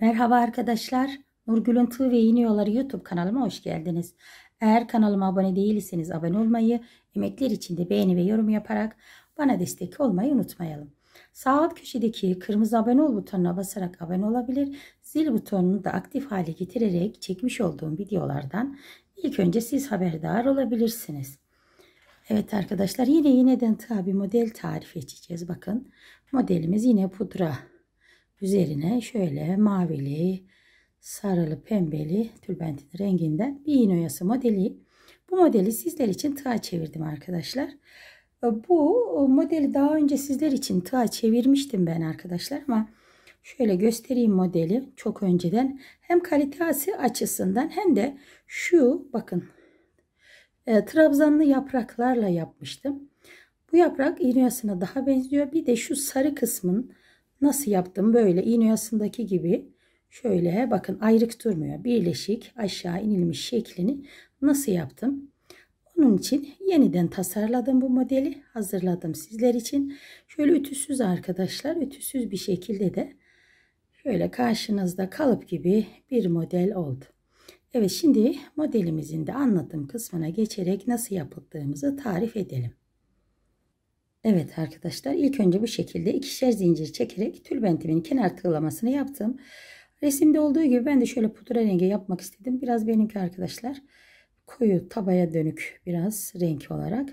Merhaba arkadaşlar. Nurgül'ün Tığ ve İğne Yolları YouTube kanalıma hoş geldiniz. Eğer kanalıma abone değilseniz abone olmayı, emekler için de beğeni ve yorum yaparak bana destek olmayı unutmayalım. Sağ alt köşedeki kırmızı abone ol butonuna basarak abone olabilir, zil butonunu da aktif hale getirerek çekmiş olduğum videolardan ilk önce siz haberdar olabilirsiniz. Evet arkadaşlar yine yeniden tığ bir model tarif edeceğiz. Bakın modelimiz yine pudra Üzerine şöyle mavili, sarılı, pembeli tülbentin renginden bir iğne oyası modeli. Bu modeli sizler için tığa çevirdim arkadaşlar. E, bu modeli daha önce sizler için tığa çevirmiştim ben arkadaşlar ama şöyle göstereyim modeli çok önceden. Hem kalitesi açısından hem de şu bakın e, trabzanlı yapraklarla yapmıştım. Bu yaprak iğne daha benziyor. Bir de şu sarı kısmın Nasıl yaptım? Böyle iğne yasındaki gibi şöyle bakın ayrık durmuyor. Birleşik aşağı inilmiş şeklini nasıl yaptım? Onun için yeniden tasarladım bu modeli. Hazırladım sizler için. Şöyle ütüsüz arkadaşlar. Ütüsüz bir şekilde de şöyle karşınızda kalıp gibi bir model oldu. Evet şimdi modelimizin de anlatım kısmına geçerek nasıl yapıldığımızı tarif edelim. Evet arkadaşlar ilk önce bu şekilde ikişer zincir çekerek tülbentimin kenar tığlamasını yaptım. Resimde olduğu gibi ben de şöyle pudra rengi yapmak istedim. Biraz benimki arkadaşlar koyu tabaya dönük biraz renk olarak.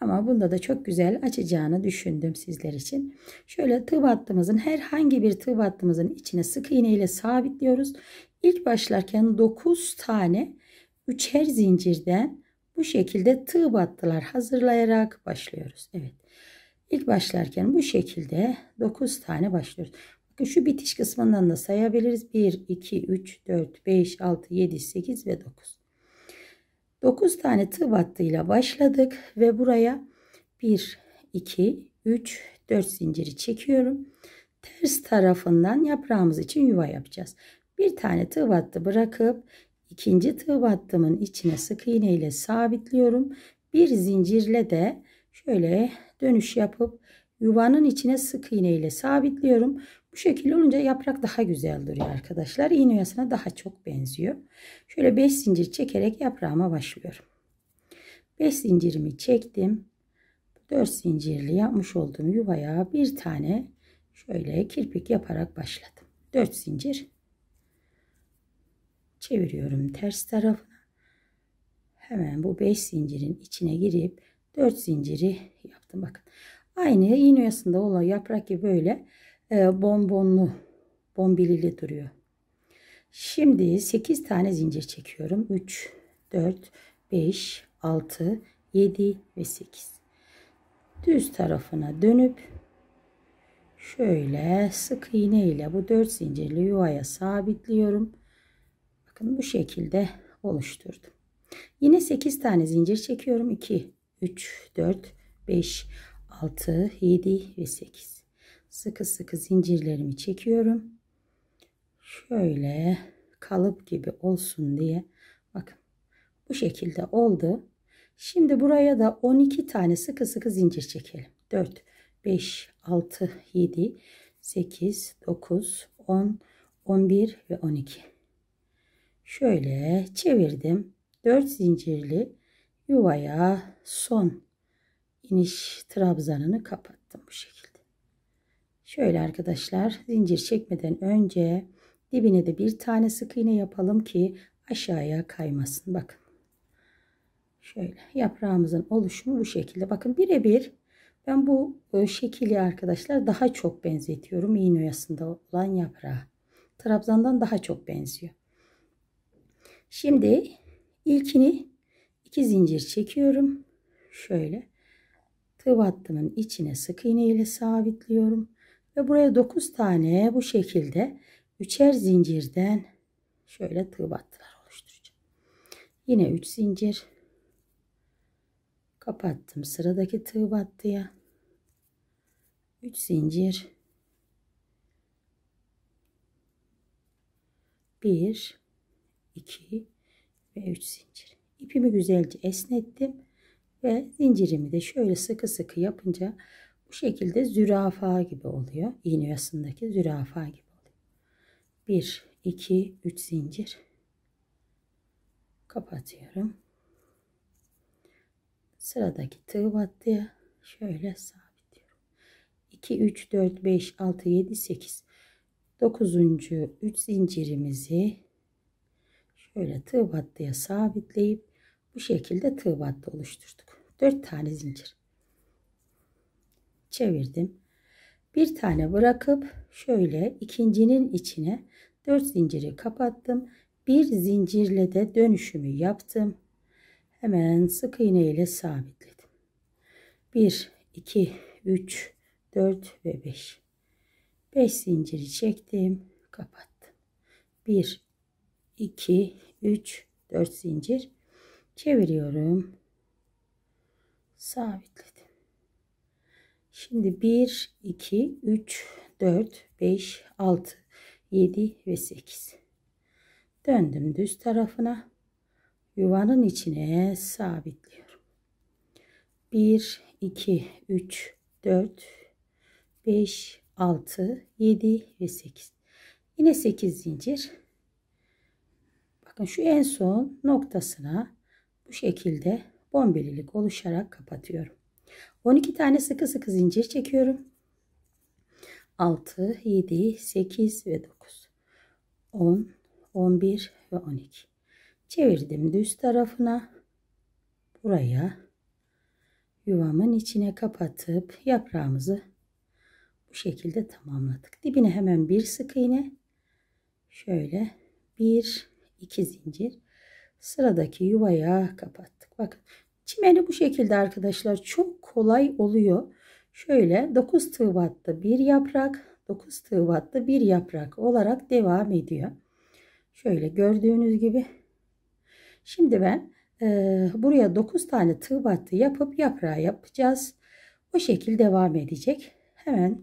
Ama bunda da çok güzel açacağını düşündüm sizler için. Şöyle tığ battığımızın herhangi bir tığ battığımızın içine sık iğne ile sabitliyoruz. İlk başlarken 9 tane üçer zincirden bu şekilde tığ battılar hazırlayarak başlıyoruz. Evet. İlk başlarken bu şekilde 9 tane başlıyoruz. Bakın şu bitiş kısmından da sayabiliriz. 1, 2, 3, 4, 5, 6, 7, 8 ve 9. 9 tane tığ battığıyla başladık ve buraya 1, 2, 3, 4 zinciri çekiyorum. Ters tarafından yaprağımız için yuva yapacağız. Bir tane tığ battı bırakıp ikinci tığ battımın içine sık iğne ile sabitliyorum. Bir zincirle de şöyle dönüş yapıp yuvanın içine sık iğne ile sabitliyorum. Bu şekilde olunca yaprak daha güzel duruyor arkadaşlar. İğne yasına daha çok benziyor. Şöyle 5 zincir çekerek yaprağıma başlıyorum. 5 zincirimi çektim. 4 zincirli yapmış olduğum yuvaya bir tane şöyle kirpik yaparak başladım. 4 zincir çeviriyorum ters tarafına. Hemen bu 5 zincirin içine girip 4 zinciri yaptım. Bakın. Aynı iğne oyasında olan yaprak gibi böyle e, bonbonlu, bombilili duruyor. Şimdi 8 tane zincir çekiyorum. 3, 4, 5, 6, 7 ve 8. Düz tarafına dönüp şöyle sık iğne ile bu 4 zincirli yuvaya sabitliyorum. Bakın bu şekilde oluşturdum. Yine 8 tane zincir çekiyorum. 2, 3, 4, 5, 6, 7 ve 8. Sıkı sıkı zincirlerimi çekiyorum. Şöyle kalıp gibi olsun diye. Bakın bu şekilde oldu. Şimdi buraya da 12 tane sıkı sıkı zincir çekelim. 4, 5, 6, 7, 8, 9, 10, 11 ve 12. Şöyle çevirdim. 4 zincirli yuvaya son iniş trabzanını kapattım bu şekilde. Şöyle arkadaşlar zincir çekmeden önce dibine de bir tane sık iğne yapalım ki aşağıya kaymasın. Bakın şöyle yaprağımızın oluşumu bu şekilde. Bakın birebir ben bu e, şekili arkadaşlar daha çok benzetiyorum iğne oyasında olan yaprağa. Trabzandan daha çok benziyor. Şimdi ilkini 2 zincir çekiyorum. Şöyle tığ battımın içine sık iğne ile sabitliyorum. Ve buraya 9 tane bu şekilde üçer zincirden şöyle tığ battılar oluşturacağım. Yine 3 zincir kapattım sıradaki tığ battıya 3 zincir 1 2 ve 3 zincir İpimi güzelce esnettim ve zincirimi de şöyle sıkı sıkı yapınca bu şekilde zürafa gibi oluyor. İğne yasındaki zürafa gibi oluyor. 1, 2, 3 zincir. Kapatıyorum. Sıradaki tığ battıya şöyle sabitliyorum. 2, 3, 4, 5, 6, 7, 8. 9. 3 zincirimizi şöyle tığ battıya sabitleyip bu şekilde tığ battı oluşturduk. 4 tane zincir. Çevirdim. Bir tane bırakıp şöyle ikincinin içine 4 zinciri kapattım. Bir zincirle de dönüşümü yaptım. Hemen sık iğne ile sabitledim. 1 2 3 4 ve 5. 5 zinciri çektim, kapattım. 1 2 3 4 zincir çeviriyorum. Sabitledim. Şimdi 1, 2, 3, 4, 5, 6, 7 ve 8. Döndüm düz tarafına. Yuvanın içine sabitliyorum. 1, 2, 3, 4, 5, 6, 7 ve 8. Yine 8 zincir. Bakın şu en son noktasına bu şekilde bombelilik oluşarak kapatıyorum. 12 tane sıkı sıkı zincir çekiyorum. 6, 7, 8 ve 9. 10, 11 ve 12. Çevirdim düz tarafına. Buraya yuvamın içine kapatıp yaprağımızı bu şekilde tamamladık. Dibine hemen bir sık iğne. Şöyle bir iki zincir sıradaki yuvaya kapattık. Bakın çimeni bu şekilde arkadaşlar çok kolay oluyor. Şöyle 9 tığ battı bir yaprak 9 tığ battı bir yaprak olarak devam ediyor. Şöyle gördüğünüz gibi. Şimdi ben e, buraya 9 tane tığ battı yapıp yaprağı yapacağız. O şekilde devam edecek. Hemen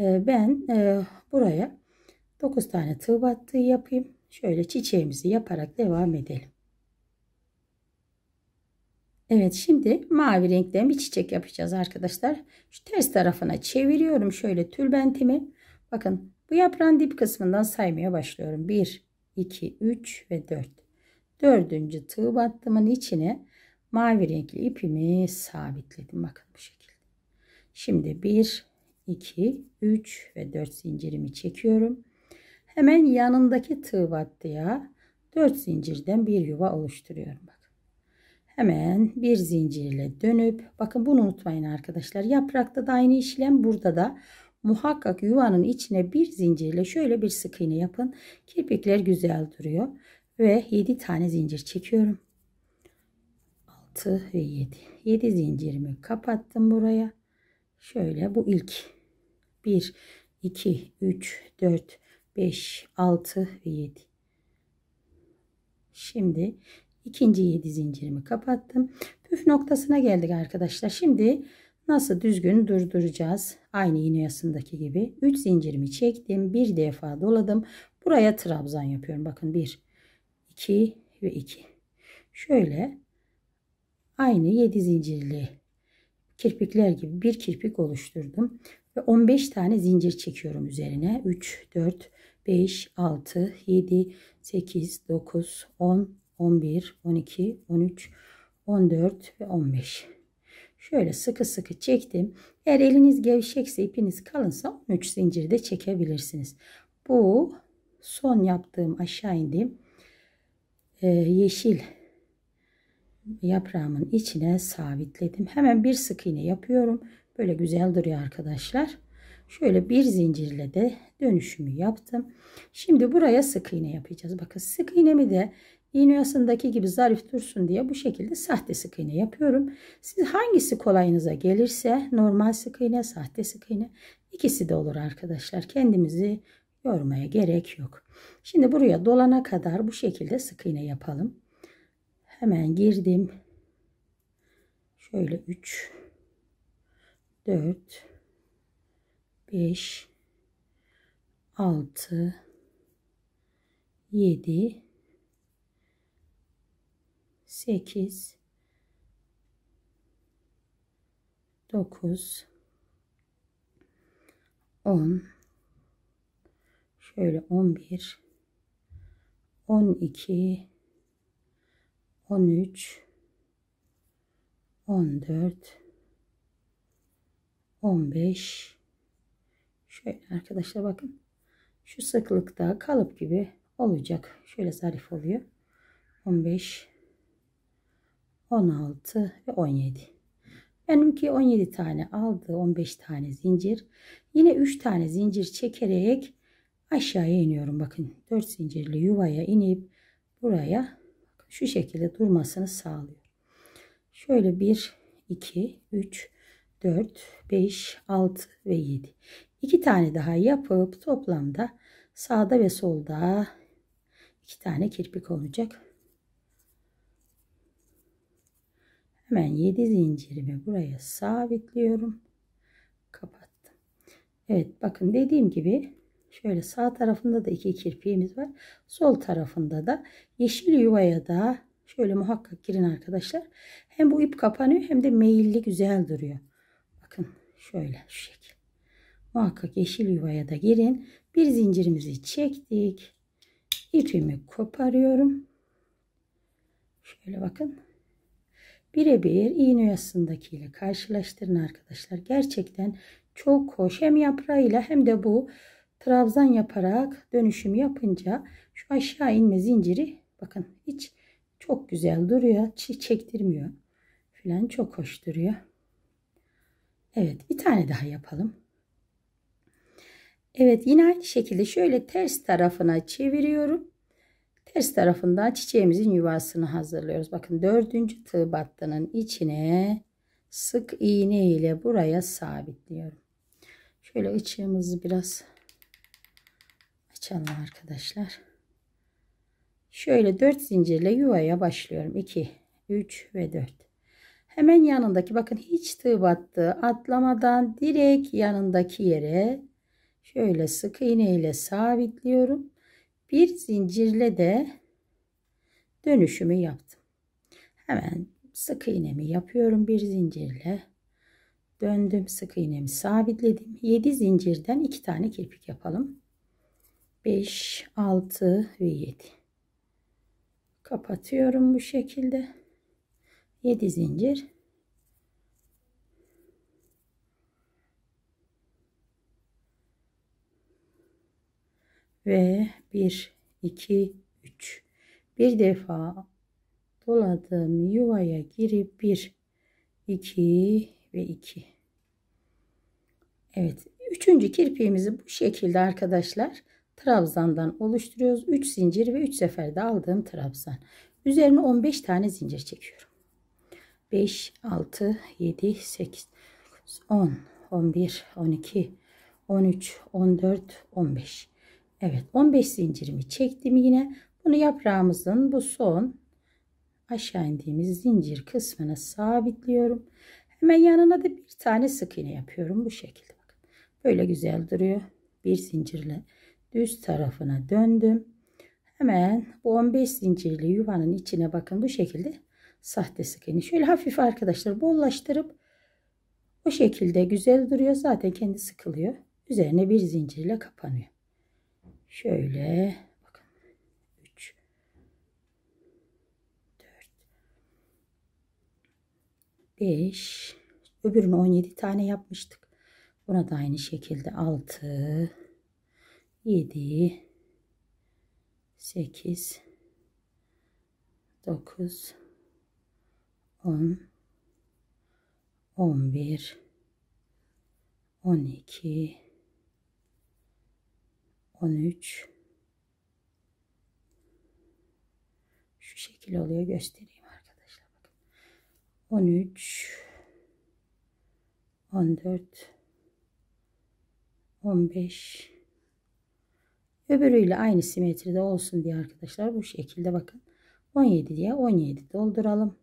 e, ben e, buraya 9 tane tığ battı yapayım. Şöyle çiçeğimizi yaparak devam edelim. Evet şimdi mavi renkten bir çiçek yapacağız arkadaşlar. Şu ters tarafına çeviriyorum şöyle tülbentimi. Bakın bu yaprağın dip kısmından saymaya başlıyorum. 1, 2, 3 ve 4. Dördüncü tığ battımın içine mavi renkli ipimi sabitledim. Bakın bu şekilde. Şimdi 1, 2, 3 ve 4 zincirimi çekiyorum. Hemen yanındaki tığ battıya 4 zincirden bir yuva oluşturuyorum. Hemen bir zincirle dönüp bakın bunu unutmayın arkadaşlar. Yaprakta da aynı işlem burada da muhakkak yuvanın içine bir zincirle şöyle bir sık iğne yapın. Kirpikler güzel duruyor ve 7 tane zincir çekiyorum. 6 ve 7. 7 zincirimi kapattım buraya. Şöyle bu ilk 1 2 3 4 5 6 ve 7. Şimdi ikinci 7 zincirimi kapattım. Püf noktasına geldik arkadaşlar. Şimdi nasıl düzgün durduracağız? Aynı iğne yasındaki gibi 3 zincirimi çektim. Bir defa doladım. Buraya trabzan yapıyorum. Bakın 1 2 ve 2. Şöyle aynı 7 zincirli kirpikler gibi bir kirpik oluşturdum ve 15 tane zincir çekiyorum üzerine 3 4 5 6 7 8 9 10 11, 12, 13, 14 ve 15. Şöyle sıkı sıkı çektim. Eğer eliniz gevşekse ipiniz kalınsa 13 zinciri de çekebilirsiniz. Bu son yaptığım aşağı indiğim e, ee, yeşil yaprağımın içine sabitledim. Hemen bir sık iğne yapıyorum. Böyle güzel duruyor arkadaşlar. Şöyle bir zincirle de dönüşümü yaptım. Şimdi buraya sık iğne yapacağız. Bakın sık iğnemi de İğne gibi zarif dursun diye bu şekilde sahte sık iğne yapıyorum. Siz hangisi kolayınıza gelirse normal sık iğne, sahte sık iğne ikisi de olur arkadaşlar. Kendimizi yormaya gerek yok. Şimdi buraya dolana kadar bu şekilde sık iğne yapalım. Hemen girdim. Şöyle 3 4 5 6 7 8 9 10 şöyle 11 12 13 14 15 şöyle arkadaşlar bakın şu sıklıkta kalıp gibi olacak şöyle zarif oluyor 15 16 ve 17. Benimki 17 tane aldı 15 tane zincir. Yine 3 tane zincir çekerek aşağıya iniyorum. Bakın 4 zincirli yuvaya inip buraya şu şekilde durmasını sağlıyor. Şöyle 1, 2, 3, 4, 5, 6 ve 7. 2 tane daha yapıp toplamda sağda ve solda 2 tane kirpik olacak. Hemen 7 zincirimi buraya sabitliyorum. Kapattım. Evet bakın dediğim gibi şöyle sağ tarafında da iki kirpiğimiz var. Sol tarafında da yeşil yuvaya da şöyle muhakkak girin arkadaşlar. Hem bu ip kapanıyor hem de meyilli güzel duruyor. Bakın şöyle şu şekil. Muhakkak yeşil yuvaya da girin. Bir zincirimizi çektik. İpimi koparıyorum. Şöyle bakın birebir iğne yasındakiyle karşılaştırın arkadaşlar. Gerçekten çok hoş hem yaprağıyla hem de bu trabzan yaparak dönüşüm yapınca şu aşağı inme zinciri bakın hiç çok güzel duruyor. Çektirmiyor filan çok hoş duruyor. Evet bir tane daha yapalım. Evet yine aynı şekilde şöyle ters tarafına çeviriyorum. Ters tarafında çiçeğimizin yuvasını hazırlıyoruz. Bakın dördüncü tığ battının içine sık iğne ile buraya sabitliyorum. Şöyle ışığımızı biraz açalım arkadaşlar. Şöyle dört zincirle yuvaya başlıyorum. 2, 3 ve 4. Hemen yanındaki bakın hiç tığ battı. Atlamadan direkt yanındaki yere şöyle sık iğne ile sabitliyorum bir zincirle de dönüşümü yaptım. Hemen sık iğnemi yapıyorum bir zincirle. Döndüm sık iğnemi sabitledim. 7 zincirden 2 tane kirpik yapalım. 5, 6 ve 7. Kapatıyorum bu şekilde. 7 zincir. Ve 1, 2, 3. Bir defa doladığım yuvaya girip 1, 2 ve 2. Evet. Üçüncü kirpiğimizi bu şekilde arkadaşlar trabzandan oluşturuyoruz. 3 zincir ve 3 seferde aldığım trabzan. Üzerine 15 tane zincir çekiyorum. 5, 6, 7, 8, 10, 11, 12, 13, 14, 15. Evet 15 zincirimi çektim yine. Bunu yaprağımızın bu son aşağı indiğimiz zincir kısmına sabitliyorum. Hemen yanına da bir tane sık iğne yapıyorum bu şekilde. Bakın. Böyle güzel duruyor. Bir zincirle düz tarafına döndüm. Hemen bu 15 zincirli yuvanın içine bakın bu şekilde sahte sık iğne. Şöyle hafif arkadaşlar bollaştırıp bu şekilde güzel duruyor. Zaten kendi sıkılıyor. Üzerine bir zincirle kapanıyor. Şöyle bakın 3 4 5 öbürünü 17 tane yapmıştık. Buna da aynı şekilde 6 7 8 9 10 11 12 13 şu şekil oluyor göstereyim arkadaşlar bakın 13 14 15 öbürüyle aynı simetride olsun diye arkadaşlar bu şekilde bakın 17 diye 17 dolduralım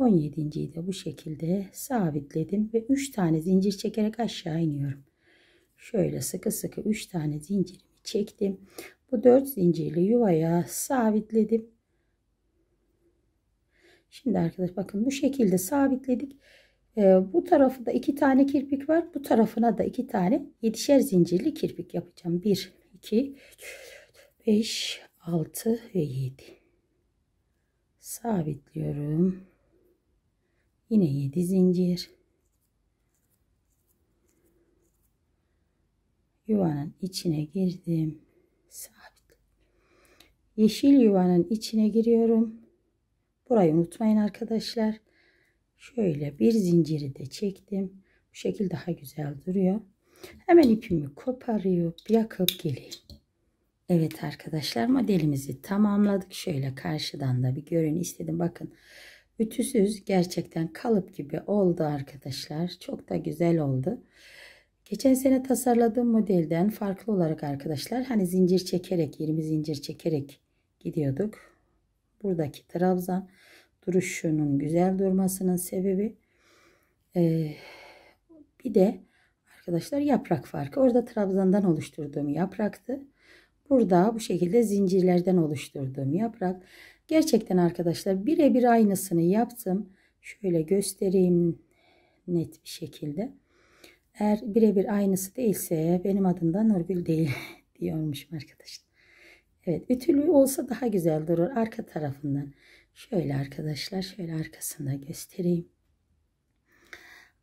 17.yi de bu şekilde sabitledim ve 3 tane zincir çekerek aşağı iniyorum şöyle sıkı sıkı 3 tane zincirimi çektim. Bu 4 zincirli yuvaya sabitledim. Şimdi arkadaşlar bakın bu şekilde sabitledik. Ee, bu tarafı da iki tane kirpik var. Bu tarafına da iki tane yedişer zincirli kirpik yapacağım. 1, 2, 5, 6 ve 7. Sabitliyorum. Yine 7 zincir. yuvanın içine girdim. Sabit. Yeşil yuvanın içine giriyorum. Burayı unutmayın arkadaşlar. Şöyle bir zinciri de çektim. Bu şekil daha güzel duruyor. Hemen ipimi koparıp yakıp geleyim. Evet arkadaşlar modelimizi tamamladık. Şöyle karşıdan da bir görün istedim. Bakın ütüsüz gerçekten kalıp gibi oldu arkadaşlar. Çok da güzel oldu. Geçen sene tasarladığım modelden farklı olarak arkadaşlar hani zincir çekerek 20 zincir çekerek gidiyorduk. Buradaki trabzan duruşunun güzel durmasının sebebi e, bir de arkadaşlar yaprak farkı. Orada trabzandan oluşturduğum yapraktı. Burada bu şekilde zincirlerden oluşturduğum yaprak. Gerçekten arkadaşlar birebir aynısını yaptım. Şöyle göstereyim net bir şekilde. Eğer birebir aynısı değilse benim adımda Nurgül değil diyormuşum arkadaşlar. Evet ütülü olsa daha güzel durur arka tarafından. Şöyle arkadaşlar şöyle arkasında göstereyim.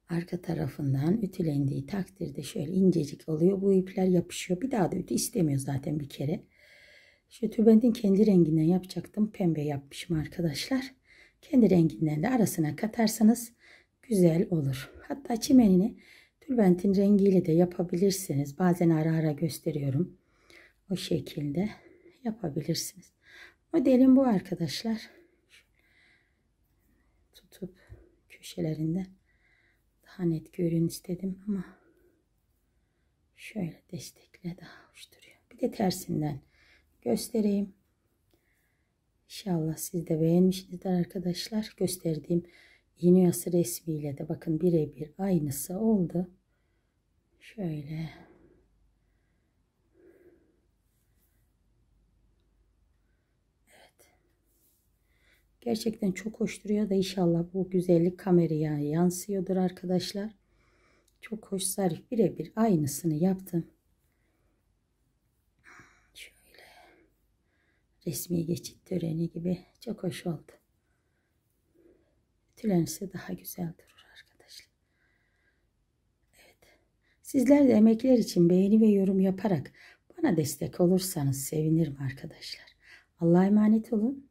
Arka tarafından ütülendiği takdirde şöyle incecik oluyor. Bu ipler yapışıyor. Bir daha da ütü istemiyor zaten bir kere. Şu tülbentin kendi renginden yapacaktım. Pembe yapmışım arkadaşlar. Kendi renginden de arasına katarsanız güzel olur. Hatta çimenini Tülbentin rengiyle de yapabilirsiniz. Bazen ara ara gösteriyorum. O şekilde yapabilirsiniz. Modelim bu arkadaşlar. Tutup köşelerinde daha net görün istedim ama şöyle destekle daha hoş duruyor. Bir de tersinden göstereyim. İnşallah siz de beğenmişsinizdir arkadaşlar. Gösterdiğim Ineos resmiyle de bakın birebir aynısı oldu. Şöyle. Evet. Gerçekten çok hoş duruyor da inşallah bu güzellik kameraya yansıyordur arkadaşlar. Çok hoş zarif birebir aynısını yaptım. Şöyle resmi geçit töreni gibi çok hoş oldu tülenirse daha güzel durur arkadaşlar. Evet. Sizler de emekler için beğeni ve yorum yaparak bana destek olursanız sevinirim arkadaşlar. Allah'a emanet olun.